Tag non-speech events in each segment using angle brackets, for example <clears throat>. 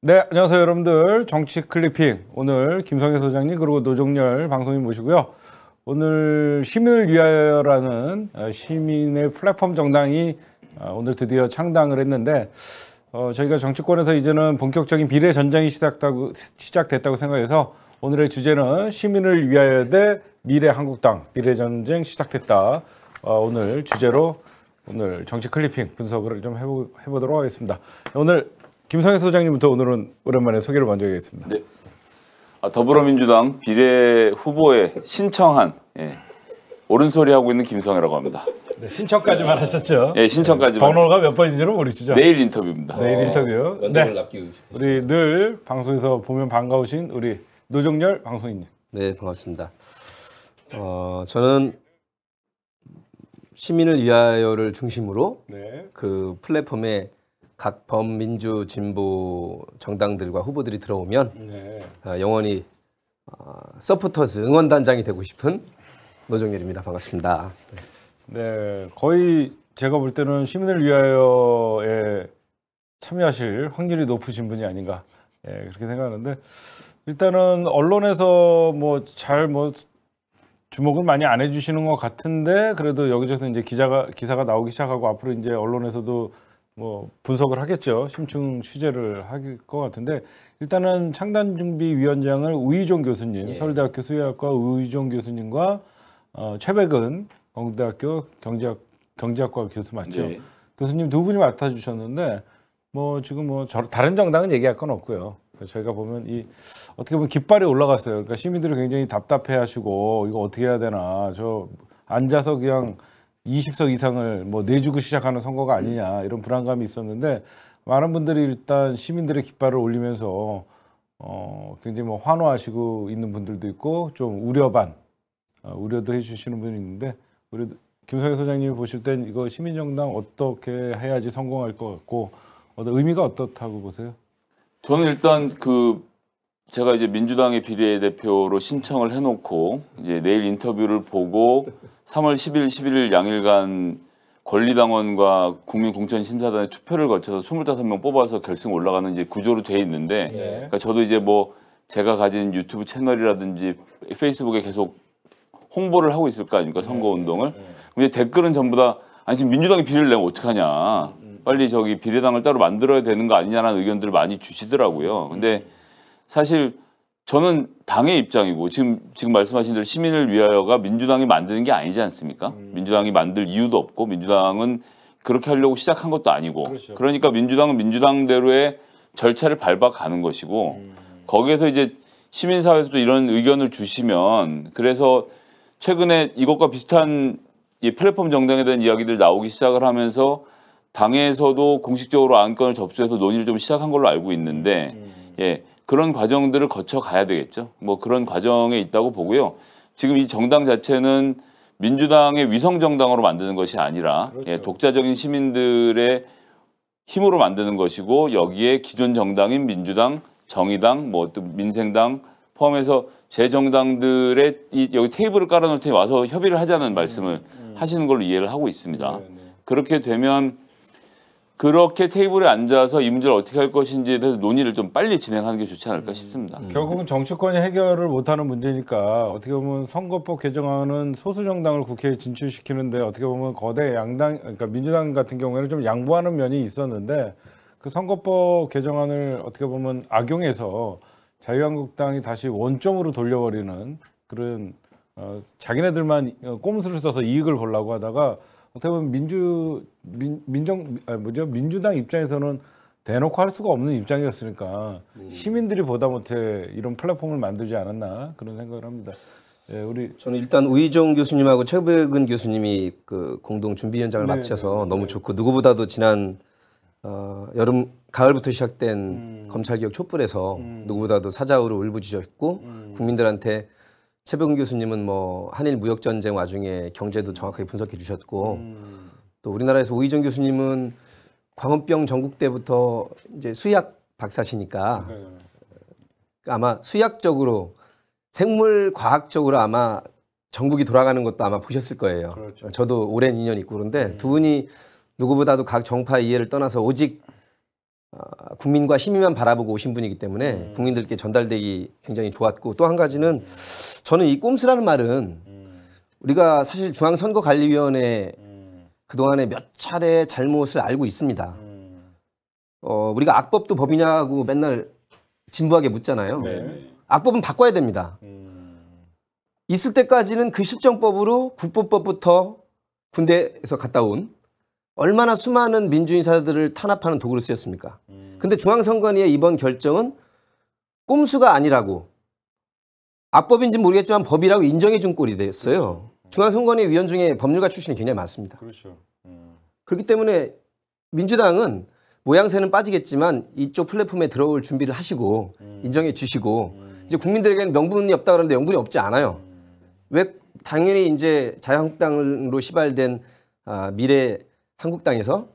네, 안녕하세요 여러분들. 정치 클리핑. 오늘 김성애 소장님 그리고 노종열 방송인 모시고요. 오늘 시민을 위하여라는 어, 시민의 플랫폼 정당이 어, 오늘 드디어 창당을 했는데 어, 저희가 정치권에서 이제는 본격적인 비례 전쟁이 시작다고, 시작됐다고 생각해서 오늘의 주제는 시민을 위하여 대 미래 한국당 비례 전쟁 시작됐다. 어, 오늘 주제로 오늘 정치 클리핑 분석을 좀 해보, 해보도록 하겠습니다. 오늘 김성현 소장님부터 오늘은 오랜만에 소개를 먼저 하겠습니다. 네. 아, 더불어민주당 비례 후보에 신청한 예. 옳은 소리 하고 있는 김성현이라고 합니다. 네, 신청까지만 네. 하셨죠? 예, 네, 신청까지만. 번호가 몇 번인지는 모르시죠? 내일 인터뷰입니다. 어, 내일 인터뷰. 네. 네. 우리 늘 방송에서 보면 반가우신 우리 노정열 방송인님. 네, 반갑습니다. 어, 저는 시민을 위하여를 중심으로 네. 그 플랫폼에 각 범민주 진보 정당들과 후보들이 들어오면 네. 어, 영원히 어, 서포터즈 응원단장이 되고 싶은 노정렬입니다. 반갑습니다. 네, 거의 제가 볼 때는 시민을 위하여에 참여하실 확률이 높으신 분이 아닌가 예, 그렇게 생각하는데 일단은 언론에서 뭐 잘뭐 뭐 주목은 많이 안 해주시는 것 같은데 그래도 여기저기서 이제 기자가 기사가 나오기 시작하고 앞으로 이제 언론에서도 뭐 분석을 하겠죠. 심층 취재를 할 것 같은데 일단은 창단준비위원장을 우희종 교수님, 예. 서울대학교 수의학과 우희종 교수님과 어, 최백은 경대학교 경제학 경제학과 교수 맞죠? 예. 교수님 두 분이 맡아주셨는데 뭐 지금 뭐 저, 다른 정당은 얘기할 건 없고요. 저희가 보면 이 어떻게 보면 깃발이 올라갔어요. 그러니까 시민들이 굉장히 답답해하시고 이거 어떻게 해야 되나 저 앉아서 그냥 음. 20석 이상을 뭐 내주고 시작하는 선거가 아니냐 이런 불안감이 있었는데 많은 분들이 일단 시민들의 깃발을 올리면서 어 굉장히 뭐 환호하시고 있는 분들도 있고 좀 우려 반 어, 우려도 해주시는 분이 있는데 우리 김성현 소장님이 보실 땐 이거 시민정당 어떻게 해야지 성공할 것 같고 어떤 의미가 어떻다고 보세요? 저는 일단 그 제가 이제 민주당의 비례대표로 신청을 해놓고 이제 내일 인터뷰를 보고 3월 10일, 11일 양일간 권리당원과 국민공천심사단의 투표를 거쳐서 25명 뽑아서 결승 올라가는 이제 구조로 돼 있는데 예. 그러니까 저도 이제 뭐 제가 가진 유튜브 채널이라든지 페이스북에 계속 홍보를 하고 있을 거 아닙니까 선거 예, 예, 운동을 예. 근데 댓글은 전부 다 아니 지금 민주당이 비례를 내면 어떡하냐 음, 음. 빨리 저기 비례당을 따로 만들어야 되는 거 아니냐라는 의견들을 많이 주시더라고요 근데 음. 사실 저는 당의 입장이고 지금 지금 말씀하신 대로 시민을 위하여가 민주당이 만드는 게 아니지 않습니까? 음. 민주당이 만들 이유도 없고 민주당은 그렇게 하려고 시작한 것도 아니고 그렇죠. 그러니까 민주당은 민주당대로의 절차를 밟아 가는 것이고 음. 거기에서 이제 시민사회에서도 이런 의견을 주시면 그래서 최근에 이것과 비슷한 이 플랫폼 정당에 대한 이야기들 나오기 시작을 하면서 당에서도 공식적으로 안건을 접수해서 논의를 좀 시작한 걸로 알고 있는데 음. 예 그런 과정들을 거쳐 가야 되겠죠. 뭐 그런 과정에 있다고 보고요. 지금 이 정당 자체는 민주당의 위성 정당으로 만드는 것이 아니라 예, 그렇죠. 예, 독자적인 시민들의 힘으로 만드는 것이고 여기에 기존 정당인 민주당, 정의당, 뭐또 민생당 포함해서 제 정당들의 이 여기 테이블을 깔아놓을 테니 와서 협의를 하자는 음, 말씀을 음, 음. 하시는 걸로 이해를 하고 있습니다. 네, 네. 그렇게 되면 그렇게 테이블에 앉아서 임대를 어떻게 할 것인지에 대해서 논의를 좀 빨리 진행하는 게 좋지 않을까 음. 싶습니다. 음. 결국은 정치권이 해결을 못하는 문제니까 어떻게 보면 선거법 개정안은 소수 정당을 국회에 진출시키는데 어떻게 보면 거대 양당 그러니까 민주당 같은 경우에는 좀 양보하는 면이 있었는데 그 선거법 개정안을 어떻게 보면 악용해서 자유한국당이 다시 원점으로 돌려버리는 그런 어, 자기네들만 어, 꼼수를 써서 이익을 보려고 하다가 어떻게 보면 민주 민, 민정 아 뭐죠 민주당 입장에서는 대놓고 할 수가 없는 입장이었으니까 음. 시민들이 보다 못해 이런 플랫폼을 만들지 않았나 그런 생각을 합니다. 예, 우리 저는 일단 우희종 교수님하고 최백은 교수님이 그 공동 준비 현장을 네, 마셔서 네, 네, 너무 네. 좋고 누구보다도 지난 어, 여름 가을부터 시작된 음. 검찰개혁 촛불에서 음. 누구보다도 사자우로 울부짖었고 음. 국민들한테 최병훈 교수님은 뭐 한일 무역 전쟁 와중에 경제도 정확하게 분석해 주셨고 음. 또 우리나라에서 오희정 교수님은 광우병 전국 때부터 이제 수의학 박사시니까 네, 네. 아마 수의학적으로 생물 과학적으로 아마 전국이 돌아가는 것도 아마 보셨을 거예요. 그렇죠. 저도 오랜 인연 있고 그런데 음. 두 분이 누구보다도 각 정파 이해를 떠나서 오직 아, 국민과 시민만 바라보고 오신 분이기 때문에 음. 국민들께 전달되기 굉장히 좋았고 또 한 가지는 저는 이 꼼수라는 말은 음. 우리가 사실 중앙선거관리위원회 음. 그동안에 몇 차례 잘못을 알고 있습니다. 음. 어, 우리가 악법도 법이냐고 맨날 진부하게 묻잖아요. 네. 악법은 바꿔야 됩니다. 있을 때까지는 그 실정법으로 국법법부터 군대에서 갔다 온 얼마나 수많은 민주인사들을 탄압하는 도구로 쓰였습니까? 근데 중앙선관위의 이번 결정은 꼼수가 아니라고 악법인지 모르겠지만 법이라고 인정해 준 꼴이 됐어요. 그렇죠. 음. 중앙선관위 위원 중에 법률가 출신이 굉장히 많습니다. 그렇죠. 음. 그렇기 때문에 민주당은 모양새는 빠지겠지만 이쪽 플랫폼에 들어올 준비를 하시고 음. 인정해 주시고 이제 국민들에게는 명분이 없다 그러는데 명분이 없지 않아요. 왜 당연히 이제 자유한국당으로 시발된 아, 미래 한국당에서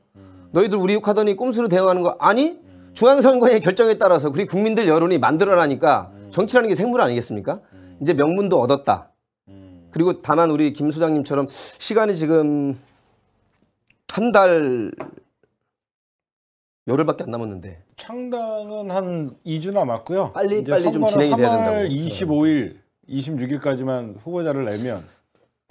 너희들 우리 욕하더니 꼼수로 대응하는 거 아니? 중앙선관위의 결정에 따라서 우리 국민들 여론이 만들어나니까 정치라는 게 생물 아니겠습니까? 이제 명문도 얻었다. 그리고 다만 우리 김 소장님처럼 시간이 지금 한 달 열흘밖에 안 남았는데 창당은 한 2주 남았고요. 빨리 빨리 좀 진행이 돼야 된다고. 3월 25일, 26일까지만 후보자를 내면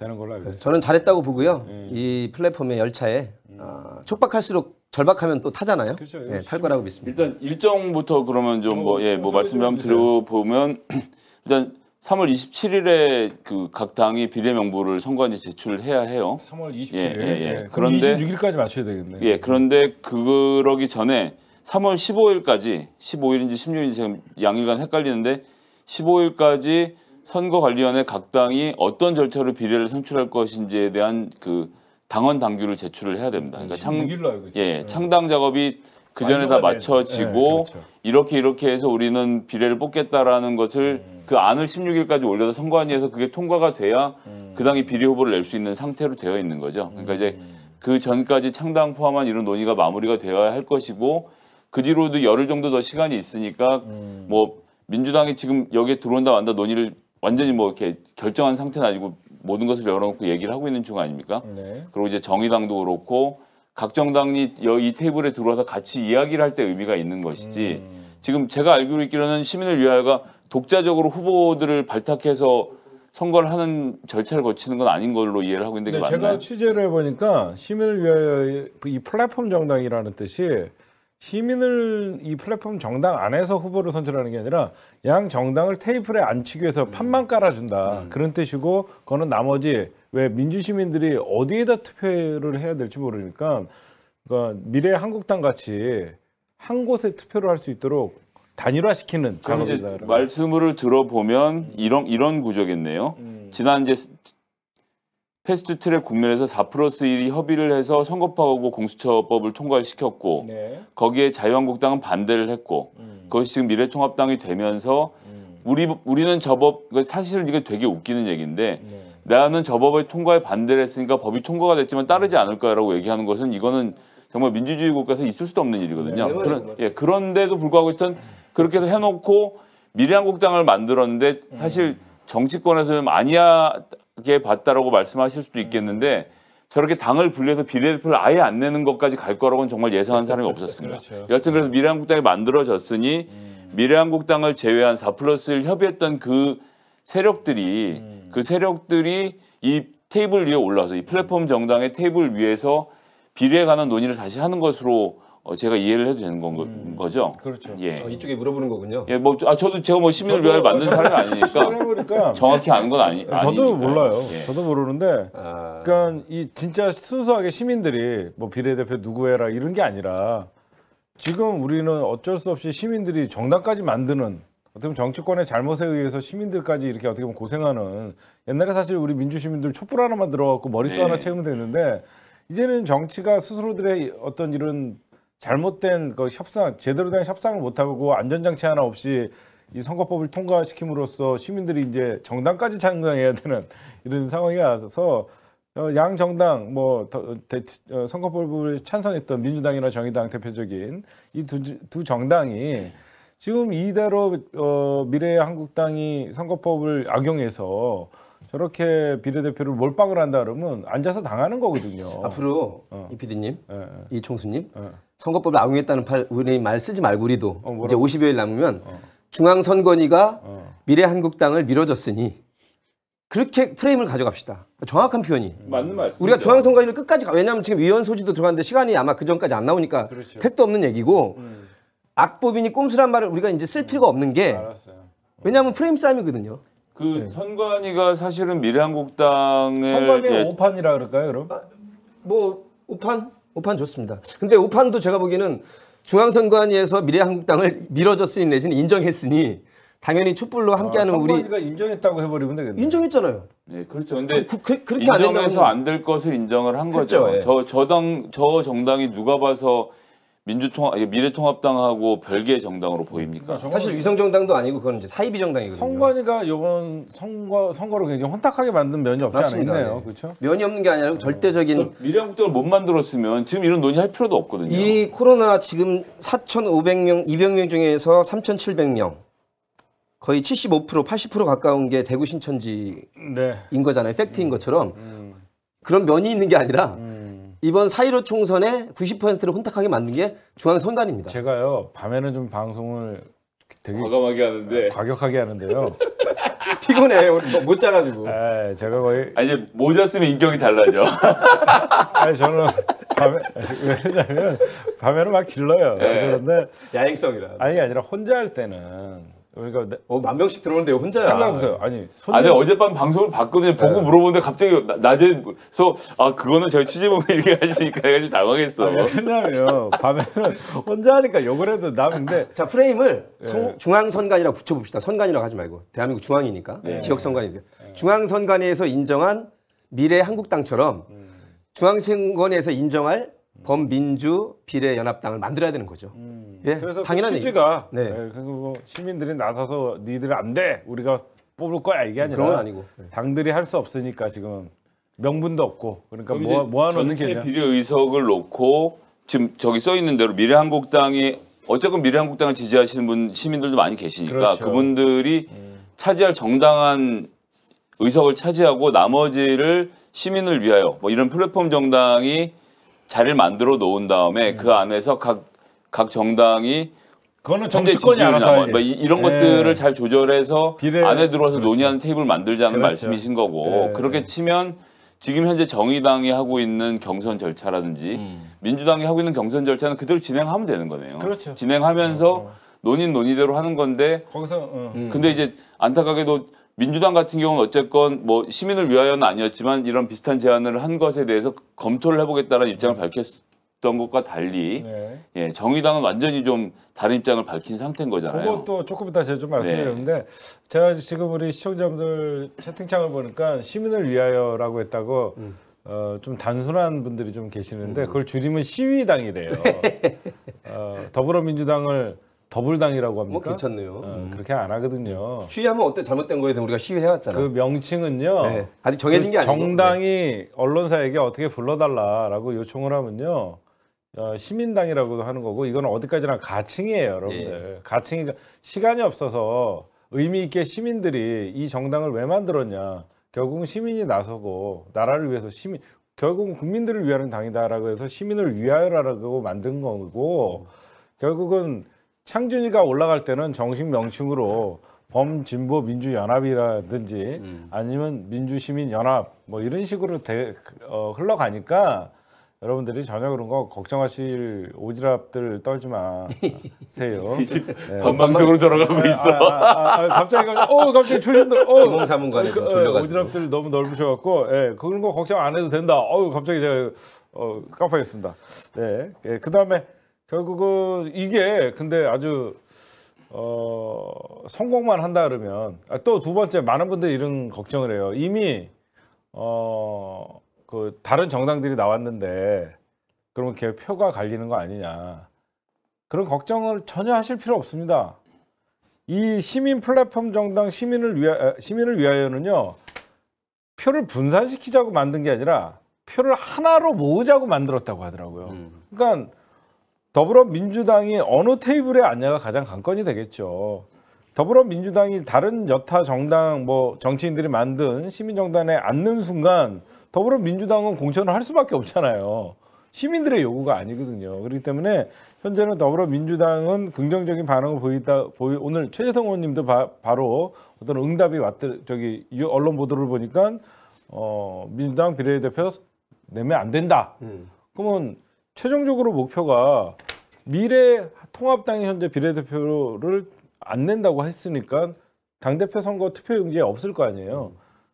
되는 걸로 알고 네, 있습니다. 저는 잘했다고 보고요. 예. 이 플랫폼의 열차에 어, 촉박할수록 절박하면 또 타잖아요. 그렇죠. 예, 탈 거라고 믿습니다. 일단 일정부터 그러면 좀뭐예뭐 말씀 좀 들어보면 뭐, 예, 뭐 <clears throat> 일단 3월 27일에 그각 당이 비례명부를 선관위 제출해야 해요. 3월 27일. 예, 예, 예, 예. 그런데 26일까지 맞춰야 되겠네. 예, 그런데 그러기 전에 3월 15일까지 15일인지 16일인지 지금 양일간 헷갈리는데 15일까지 선거 관리위원회 각 당이 어떤 절차로 비례를 선출할 것인지에 대한 그 당원 당규를 제출을 해야 됩니다. 그러니까 창, 예, 네. 창당 작업이 그 전에 다 맞춰지고 네, 그렇죠. 이렇게 이렇게 해서 우리는 비례를 뽑겠다라는 것을 음. 그 안을 16일까지 올려서 선관위에서 그게 통과가 돼야 음. 그 당이 비례 후보를 낼 수 있는 상태로 되어 있는 거죠. 그러니까 이제 음. 그 전까지 창당 포함한 이런 논의가 마무리가 되어야 할 것이고 그 뒤로도 열흘 정도 더 시간이 있으니까 음. 뭐 민주당이 지금 여기에 들어온다 만다 논의를 완전히 뭐 이렇게 결정한 상태는 아니고 모든 것을 열어놓고 얘기를 하고 있는 중 아닙니까? 네. 그리고 이제 정의당도 그렇고 각 정당이 이 테이블에 들어와서 같이 이야기를 할 때 의미가 있는 것이지 음. 지금 제가 알기로 있기로는 시민을 위하여가 독자적으로 후보들을 발탁해서 선거를 하는 절차를 거치는 건 아닌 걸로 이해를 하고 있는데 네, 제가 취재를 해보니까 시민을 위하여 이 플랫폼 정당이라는 뜻이 시민을 이 플랫폼 정당 안에서 후보를 선출하는 게 아니라 양 정당을 테이블에 앉히기 위해서 판만 깔아준다 음. 그런 뜻이고 그거는 나머지 왜 민주시민들이 어디에다 투표를 해야 될지 모르니까 그러니까 미래 한국당 같이 한 곳에 투표를 할 수 있도록 단일화시키는 그럼 이제 말씀을 들어보면 이런 이런 구조겠네요. 음. 지난 이제 패스트트랙 국면에서 4 플러스 1이 협의를 해서 선거법하고 공수처법을 통과시켰고 네. 거기에 자유한국당은 반대를 했고 음. 그것이 지금 미래통합당이 되면서 음. 우리 우리는 저법 그 사실 은 이게 되게 웃기는 얘기인데 네. 나는 저 법의 통과에 반대를 했으니까 법이 통과가 됐지만 따르지 음. 않을 거라고 얘기하는 것은 이거는 정말 민주주의 국가에서 있을 수도 없는 일이거든요. 네, 네 그런 예 그런데도 불구하고 일단 그렇게 해서 해놓고 미래한국당을 만들었는데 사실 음. 정치권에서는 아니야 이렇게 봤다라고 말씀하실 수도 있겠는데 저렇게 당을 분리해서 비례대표를 아예 안 내는 것까지 갈 거라고는 정말 예상한 사람이 없었습니다. <laughs> 그렇죠. 여튼 그래서 미래한국당이 만들어졌으니 음. 미래한국당을 제외한 4 플러스 1 협의했던 그 세력들이 음. 그 세력들이 이 테이블 위에 올라서 이 플랫폼 정당의 테이블 위에서 비례에 관한 논의를 다시 하는 것으로 어, 제가 이해를 해도 되는 건 음, 거죠? 그렇죠. 예. 어, 이쪽에 물어보는 거군요. 예, 뭐, 아, 저도 제가 뭐 시민을 위하여 만든 사람이 <laughs> 아니니까 해보니까 정확히 아는 건 아니, 아니니까. 저도 몰라요. 예. 저도 모르는데 아, 그러니까 이 진짜 순수하게 시민들이 뭐 비례대표 누구해라 이런 게 아니라 지금 우리는 어쩔 수 없이 시민들이 정당까지 만드는 어떻게 보면 정치권의 잘못에 의해서 시민들까지 이렇게 어떻게 보면 고생하는 옛날에 사실 우리 민주 시민들 촛불 하나만 들어갖고 머릿수 네. 하나 채우면 됐는데 이제는 정치가 스스로들의 어떤 이런 잘못된 그 협상 제대로 된 협상을 못 하고 그 안전장치 하나 없이 이 선거법을 통과시킴으로써 시민들이 이제 정당까지 창당해야 되는 이런 상황이 와서 어, 양 정당 뭐 어, 선거법을 찬성했던 민주당이나 정의당 대표적인 이 두 두 정당이 지금 이대로 어, 미래의 한국당이 선거법을 악용해서 저렇게 비례대표를 몰빵을 한다 그러면 앉아서 당하는 거거든요. 앞으로 어. 이 PD님, 에, 예, 예. 이 총수님, 에. 예. 선거법을 악용했다는 팔, 우리 말 쓰지 말고 우리도 어, 이제 50여일 남으면 어. 중앙선거위가 어. 미래한국당을 밀어줬으니 그렇게 프레임을 가져갑시다. 정확한 표현이. 음. 맞는 말씀. 우리가 중앙선거위를 끝까지 가, 왜냐하면 지금 위원 소지도 들어갔는데 시간이 아마 그 전까지 안 나오니까 그렇죠. 택도 없는 얘기고 음. 악법인이 꼼수란 말을 우리가 이제 쓸 필요가 없는 게 알았어요. 왜냐하면 프레임 싸움이거든요. 그 네. 선관위가 사실은 미래한국당의 선관위 예. 오판이라 그럴까요, 그럼? 아, 뭐 오판? 우판 좋습니다. 근데 우판도 제가 보기에는 중앙선관위에서 미래한국당을 밀어줬으니 내지는 인정했으니 당연히 촛불로 함께하는 아, 우리 선관위가 인정했다고 해버리면 되겠네. 인정했잖아요. 네, 그렇죠. 근데 그, 그, 그 렇게 인정해서 안 될 것을 인정을 한 했죠, 그렇죠. 거죠. 예. 저 저당 저 정당이 누가 봐서 민주통합 미래통합당하고 별개의 정당으로 보입니까? 그러니까 사실 위성정당도 아니고 그건 이제 사이비 정당이거든요. 선관위가 이번 선거 선거를 굉장히 혼탁하게 만든 면이 없지 않아 있네요. 네. 그렇죠? 면이 없는 게 아니라 절대적인 미래한국당을 못 만들었으면 지금 이런 논의할 필요도 없거든요. 이 코로나 지금 4,500명, 200명 중에서 3,700명 거의 75% 80% 가까운 게 대구 신천지인 네. 거잖아요. 팩트인 음. 것처럼 음. 그런 면이 있는 게 아니라 음. 이번 사일오 총선에 90%를 혼탁하게 만든 게 중앙선관입니다. 제가요 밤에는 좀 방송을 되게 과감하게 하는데 과격하게 하는데요. <laughs> 피곤해 뭐 못 자가지고. 아, 제가 거의 아 이제 모자 쓰면 인격이 달라져. <laughs> 아니 저는 밤에 왜냐면 밤에는 막 질러요. 네. 그런데 야행성이라. 아니 아니라 혼자 할 때는 그러니까 어, 만 명씩 들어오는데 혼자야. 생각해보요 아니, 손님... 아니 어젯밤 방송을 봤거든요. 보고 네. 물어보는데 갑자기 낮에서 뭐, 아 그거는 저희 취재부가 <laughs> 이렇게 하시니까 내가 좀 당황했어. 왜냐면 밤에는 혼자 하니까 욕을 해도 남인데. <laughs> 자 프레임을 네. 중앙선관이라고 붙여봅시다. 선관이라고 하지 말고 대한민국 중앙이니까 네. 지역선관이죠. 네. 중앙선관에서 인정한 미래 한국당처럼 음. 중앙선관에서 인정할 범민주 비례연합당을 만들어야 되는 거죠. 음. 예, 그래서 그 당연한 네. 네, 그 취지가 네. 그리고 시민들이 나서서 니들 안 돼. 우리가 뽑을 거야 이게 아니라 그건 아니고 네. 당들이 할 수 없으니까 지금 명분도 없고 그러니까 뭐하아놓는게 뭐 비례 의석을 놓고 지금 저기 써 있는 대로 미래한국당이 어쨌건 미래한국당을 지지하시는 분 시민들도 많이 계시니까 그렇죠. 그분들이 음. 차지할 정당한 의석을 차지하고 나머지를 시민을 위하여 뭐 이런 플랫폼 정당이 자리를 만들어 놓은 다음에 그 음. 그 안에서 각, 각 정당이 그거는 정치권이 알아서 뭐, 뭐 이런 예. 것들을 잘 조절해서 비례... 안에 들어와서 그렇죠. 논의하는 테이블 만들자는 그렇죠. 말씀이신 거고 예. 그렇게 치면 지금 현재 정의당이 하고 있는 경선 절차라든지 음. 민주당이 하고 있는 경선 절차는 그대로 진행하면 되는 거네요. 그렇죠. 진행하면서 어, 음, 음. 논의 논의대로 하는 건데 거기서 어. 근데 이제 안타깝게도 민주당 같은 경우는 어쨌건 뭐 시민을 위하여는 아니었지만 이런 비슷한 제안을 한 것에 대해서 검토를 해보겠다는 입장을 밝혔던 것과 달리 네. 예, 정의당은 완전히 좀 다른 입장을 밝힌 상태인 거잖아요. 그것도 조금 이따 제가 좀 말씀드리는데 네. 제가 지금 우리 시청자분들 채팅창을 보니까 시민을 위하여라고 했다고 음. 어, 좀 단순한 분들이 좀 계시는데 음. 그걸 줄이면 시위당이래요. <laughs> 어, 더불어민주당을 더불당이라고 뭐 합니까? 뭐 괜찮네요. 어, 음. 그렇게 안 하거든요. 시하면 어때? 잘못된 거에 대해서 우리가 시위해왔잖아. 그 명칭은요. 네. 아직 정해진 그게 그 아니고. 정당이 네. 언론사에게 어떻게 불러달라라고 요청을 하면요. 어, 시민당이라고도 하는 거고 이건 어디까지나 가칭이에요, 여러분들. 예. 가칭이 그 시간이 없어서 의미 있게 시민들이 이 정당을 왜 만들었냐. 결국은 시민이 나서고 나라를 위해서 시민 결국은 국민들을 위하는 당이다라고 해서 시민을 위하여라고 만든 거고 결국은 창준이가 올라갈 때는 정식 명칭으로 범진보 민주연합이라든지 음. 아니면 민주시민연합 뭐 이런 식으로 대, 어, 흘러가니까 여러분들이 전혀 그런 거 걱정하실 오지랖들 떨지 마세요. <laughs> 네. 반방송으로 돌아가고 네. 있어. 아, 아, 아, 아, 갑자기 갑자기 어 갑자기 출신들 어 공사문관에 그, 어, 졸려가 오지랖들 너무 넓으셔갖고 예 네. 그런 거 걱정 안 해도 된다. 어우 갑자기 제가 어, 깜빡했습니다. 네, 예, 그 다음에 결국은 이게 근데 아주 어, 성공만 한다 그러면 아, 또두 번째 많은 분들이 이런 걱정을 해요. 이미 어, 그 다른 정당들이 나왔는데 그러면 걔 표가 갈리는 거 아니냐 그런 걱정을 전혀 하실 필요 없습니다. 이 시민 플랫폼 정당 시민을 위하 아, 시민을 위하여는요 표를 분산시키자고 만든 게 아니라 표를 하나로 모으자고 만들었다고 하더라고요. 음. 그러니까. 더불어민주당이 어느 테이블에 앉냐가 가장 관건이 되겠죠. 더불어민주당이 다른 여타 정당 뭐 정치인들이 만든 시민정당에 앉는 순간 더불어민주당은 공천을 할 수밖에 없잖아요. 시민들의 요구가 아니거든요. 그렇기 때문에 현재는 더불어민주당은 긍정적인 반응을 보이다 보이 오늘 최재성 의원님도 바, 로 어떤 응답이 왔더 저기 언론 보도를 보니까 어 민주당 비례대표 내면 안 된다. 음. 그러면 최종적으로 목표가 미래 통합당이 현재 비례대표를 안 낸다고 했으니까 당대표 선거 투표 용지에 없을 거 아니에요.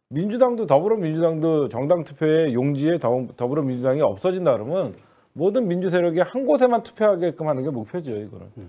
민주당도 더불어민주당도 정당 투표의 용지에 더, 더불어민주당이 없어진다 그러면 모든 민주 세력이 한 곳에만 투표하게끔 하는 게 목표죠, 이거는.